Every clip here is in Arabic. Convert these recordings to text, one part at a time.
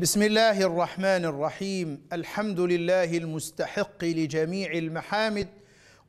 بسم الله الرحمن الرحيم الحمد لله المستحق لجميع المحامد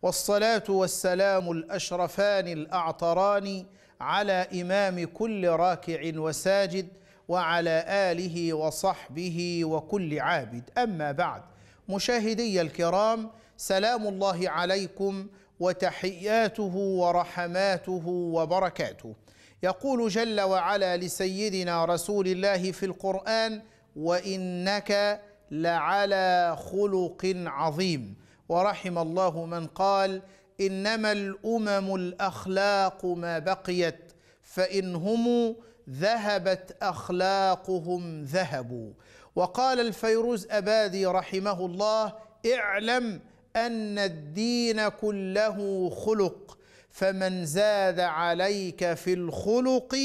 والصلاه والسلام الاشرفان الاعطران على امام كل راكع وساجد وعلى اله وصحبه وكل عابد اما بعد مشاهدي الكرام سلام الله عليكم وتحياته ورحماته وبركاته يقول جل وعلا لسيدنا رسول الله في القران وانك لعلى خلق عظيم ورحم الله من قال انما الامم الاخلاق ما بقيت فان هم ذهبت اخلاقهم ذهبوا وقال الفيروز ابادي رحمه الله اعلم ان الدين كله خلق فمن زاد عليك في الخلق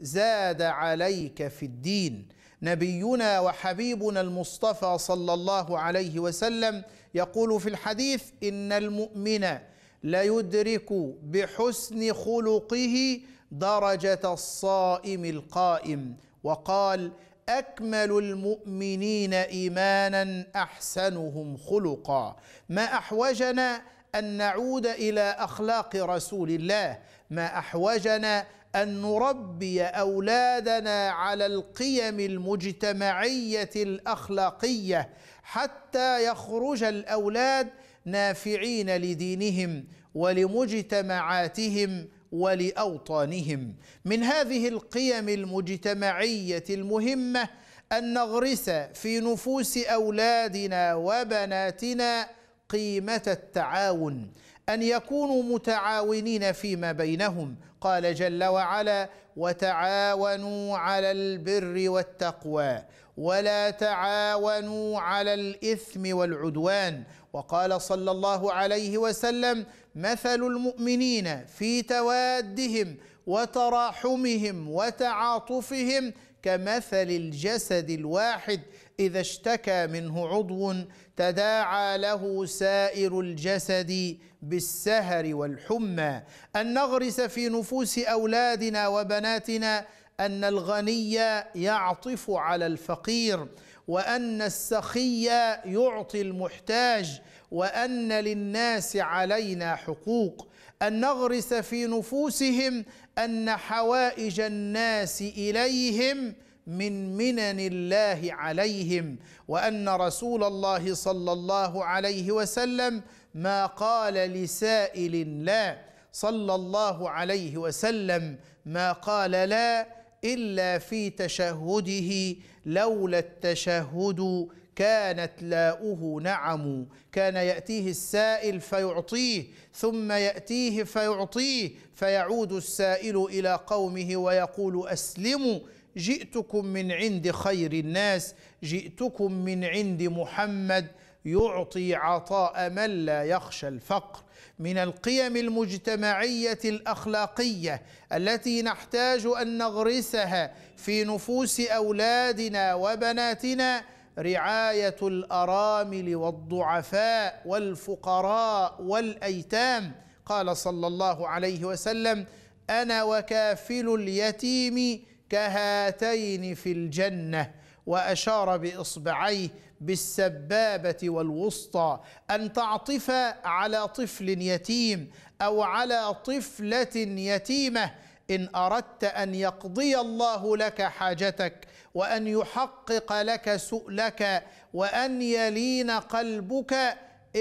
زاد عليك في الدين نبينا وحبيبنا المصطفى صلى الله عليه وسلم يقول في الحديث ان المؤمن ليدرك بحسن خلقه درجه الصائم القائم وقال اكمل المؤمنين ايمانا احسنهم خلقا ما احوجنا ان نعود الى اخلاق رسول الله ما احوجنا ان نربي اولادنا على القيم المجتمعيه الاخلاقيه حتى يخرج الاولاد نافعين لدينهم ولمجتمعاتهم ولاوطانهم من هذه القيم المجتمعيه المهمه ان نغرس في نفوس اولادنا وبناتنا قيمه التعاون ان يكونوا متعاونين فيما بينهم قال جل وعلا وتعاونوا على البر والتقوى ولا تعاونوا على الاثم والعدوان وقال صلى الله عليه وسلم مثل المؤمنين في توادهم وتراحمهم وتعاطفهم كمثل الجسد الواحد اذا اشتكى منه عضو تداعى له سائر الجسد بالسهر والحمى ان نغرس في نفوس اولادنا وبناتنا ان الغني يعطف على الفقير وان السخي يعطي المحتاج وان للناس علينا حقوق أن نغرس في نفوسهم أن حوائج الناس إليهم من منن الله عليهم وأن رسول الله صلى الله عليه وسلم ما قال لسائل لا صلى الله عليه وسلم ما قال لا إلا في تشهده لولا التشهد كانت لاؤه نعم كان ياتيه السائل فيعطيه ثم ياتيه فيعطيه فيعود السائل الى قومه ويقول اسلموا جئتكم من عند خير الناس جئتكم من عند محمد يعطي عطاء من لا يخشى الفقر من القيم المجتمعيه الاخلاقيه التي نحتاج ان نغرسها في نفوس اولادنا وبناتنا رعايه الارامل والضعفاء والفقراء والايتام قال صلى الله عليه وسلم انا وكافل اليتيم كهاتين في الجنه واشار باصبعيه بالسبابه والوسطى ان تعطف على طفل يتيم او على طفله يتيمه ان اردت ان يقضي الله لك حاجتك وان يحقق لك سؤلك وان يلين قلبك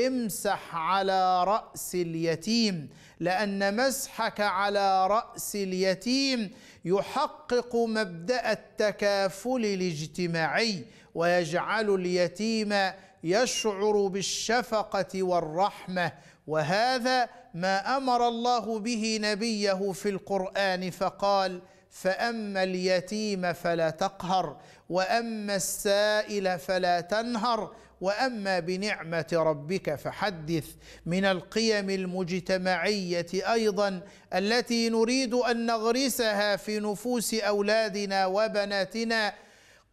امسح على راس اليتيم لان مسحك على راس اليتيم يحقق مبدا التكافل الاجتماعي ويجعل اليتيم يشعر بالشفقه والرحمه وهذا ما امر الله به نبيه في القران فقال فاما اليتيم فلا تقهر واما السائل فلا تنهر واما بنعمه ربك فحدث من القيم المجتمعيه ايضا التي نريد ان نغرسها في نفوس اولادنا وبناتنا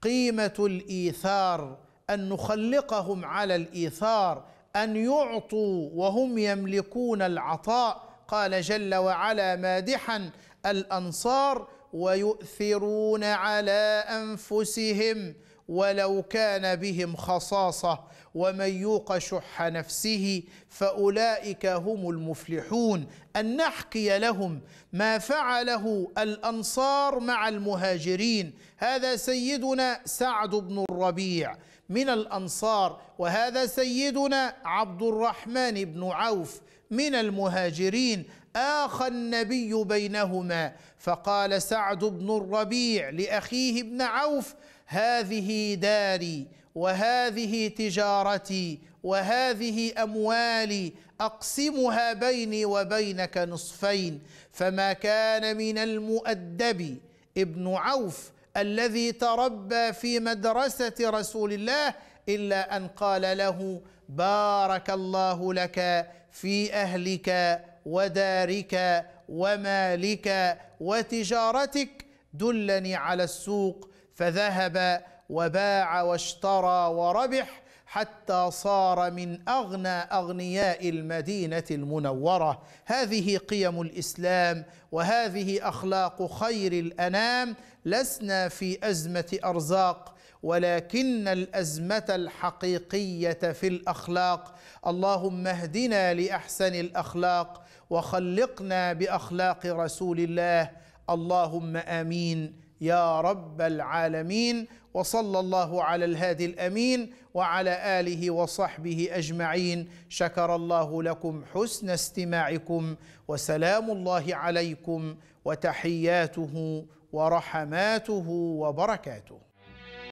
قيمه الايثار ان نخلقهم على الايثار ان يعطوا وهم يملكون العطاء قال جل وعلا مادحا الانصار ويؤثرون على انفسهم ولو كان بهم خصاصه ومن يوق شح نفسه فاولئك هم المفلحون ان نحكي لهم ما فعله الانصار مع المهاجرين هذا سيدنا سعد بن الربيع من الانصار وهذا سيدنا عبد الرحمن بن عوف من المهاجرين آخى النبي بينهما فقال سعد بن الربيع لأخيه بن عوف هذه داري وهذه تجارتي وهذه اموالي اقسمها بيني وبينك نصفين فما كان من المؤدب ابن عوف الذي تربى في مدرسه رسول الله الا ان قال له بارك الله لك في اهلك ودارك ومالك وتجارتك دلني على السوق فذهب وباع واشترى وربح حتى صار من اغنى اغنياء المدينه المنوره هذه قيم الاسلام وهذه اخلاق خير الانام لسنا في ازمه ارزاق ولكن الازمه الحقيقيه في الاخلاق اللهم اهدنا لاحسن الاخلاق وخلقنا باخلاق رسول الله اللهم امين يا رب العالمين وصلى الله على الهادي الامين وعلى اله وصحبه اجمعين شكر الله لكم حسن استماعكم وسلام الله عليكم وتحياته ورحماته وبركاته